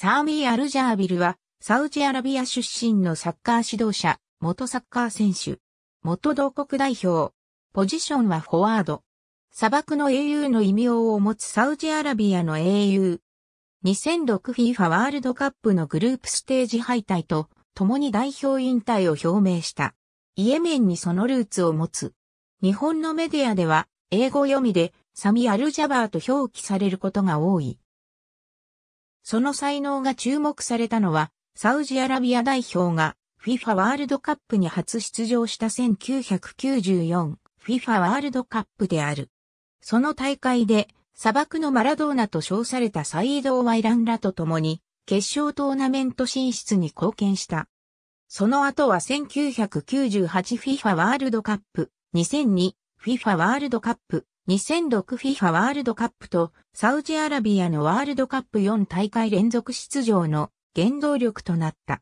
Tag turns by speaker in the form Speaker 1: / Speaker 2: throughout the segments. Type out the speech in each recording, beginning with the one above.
Speaker 1: サーミー・アルジャービルは、サウジアラビア出身のサッカー指導者、元サッカー選手、元同国代表、ポジションはフォワード。砂漠の英雄の異名を持つサウジアラビアの英雄。2006FIFA ワールドカップのグループステージ敗退と、共に代表引退を表明した。イエメンにそのルーツを持つ。日本のメディアでは、英語読みで、サミ・アルジャバーと表記されることが多い。その才能が注目されたのは、サウジアラビア代表が FIFA ワールドカップに初出場した1994 FIFA ワールドカップである。その大会で砂漠のマラドーナと称されたサイード・オワイランらと共に決勝トーナメント進出に貢献した。その後は 1998FIFA ワールドカップ、2002FIFA ワールドカップ、2006FIFA ワールドカップとサウジアラビアのワールドカップ4大会連続出場の原動力となった。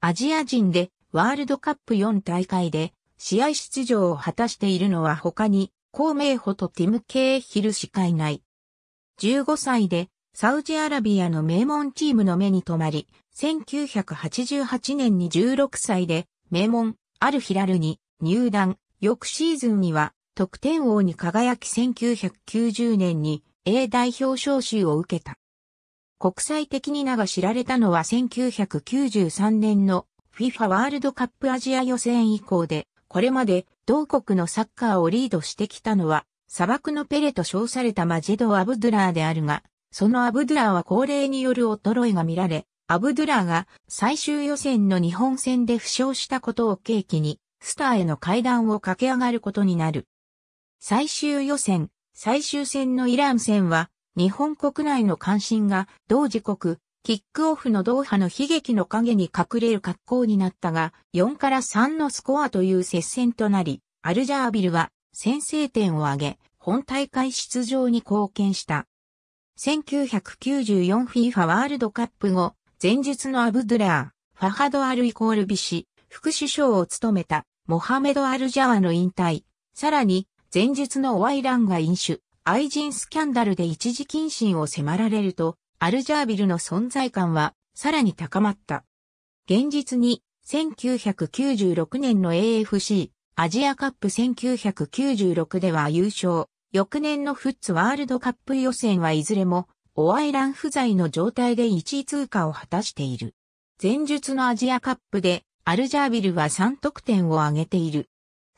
Speaker 1: アジア人でワールドカップ4大会で試合出場を果たしているのは他に、メ明ホとティム・ケーヒルしかいない。15歳でサウジアラビアの名門チームの目に留まり、1988年に16歳で名門アルヒラルに入団、翌シーズンには得点王に輝き1990年に A 代表招集を受けた。国際的に名が知られたのは1993年の FIFA ワールドカップアジア予選以降で、これまで同国のサッカーをリードしてきたのは、砂漠のペレと称されたマジェド・アブドゥラーであるが、そのアブドゥラーは高齢による衰えが見られ、アブドゥラーが最終予選の日本戦で負傷したことを契機に、スターへの階段を駆け上がることになる。最終予選、最終戦のイラン戦は、日本国内の関心が同時刻、キックオフのドーハの悲劇の影に隠れる格好になったが、4から3のスコアという接戦となり、アルジャービルは先制点を挙げ、本大会出場に貢献した。1994FIFA ワールドカップ後、前述のアブドゥラー、ファハド・アル・イコール・ビシ、副首相を務めた、モハメド・アル・ジャワの引退、さらに、前述のオワイランが飲酒、愛人スキャンダルで一時謹慎を迫られると、アルジャービルの存在感はさらに高まった。現実に1996年の AFC アジアカップ1996では優勝、翌年のフッツワールドカップ予選はいずれもオアイラン不在の状態で1位通過を果たしている。前述のアジアカップでアルジャービルは3得点を挙げている。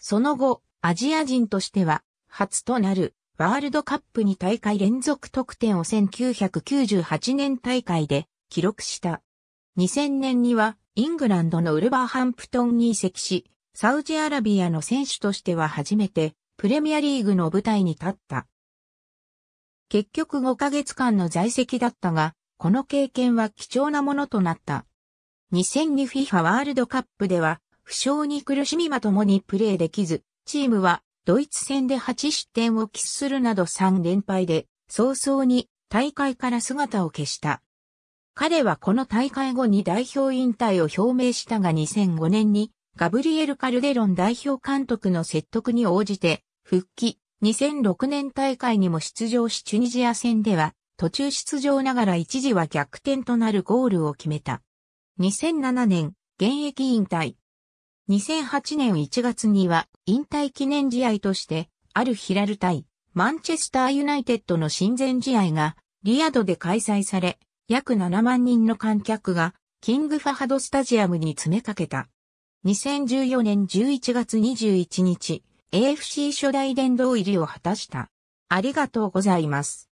Speaker 1: その後、アジア人としては、初となるワールドカップに大会連続得点を1998年大会で記録した。2000年にはイングランドのウルバーハンプトンに移籍し、サウジアラビアの選手としては初めてプレミアリーグの舞台に立った。結局5ヶ月間の在籍だったが、この経験は貴重なものとなった。2002FIFA ワールドカップでは、負傷に苦しみまともにプレーできず、チームはドイツ戦で8失点を喫するなど3連敗で早々に大会から姿を消した。彼はこの大会後に代表引退を表明したが2005年にガブリエル・カルデロン代表監督の説得に応じて復帰2006年大会にも出場しチュニジア戦では途中出場ながら一時は逆転となるゴールを決めた。2007年現役引退2008年1月には引退記念試合として、あるヒラル対マンチェスターユナイテッドの親善試合がリアドで開催され、約7万人の観客がキングファハドスタジアムに詰めかけた。2014年11月21日、AFC 初代殿堂入りを果たした。ありがとうございます。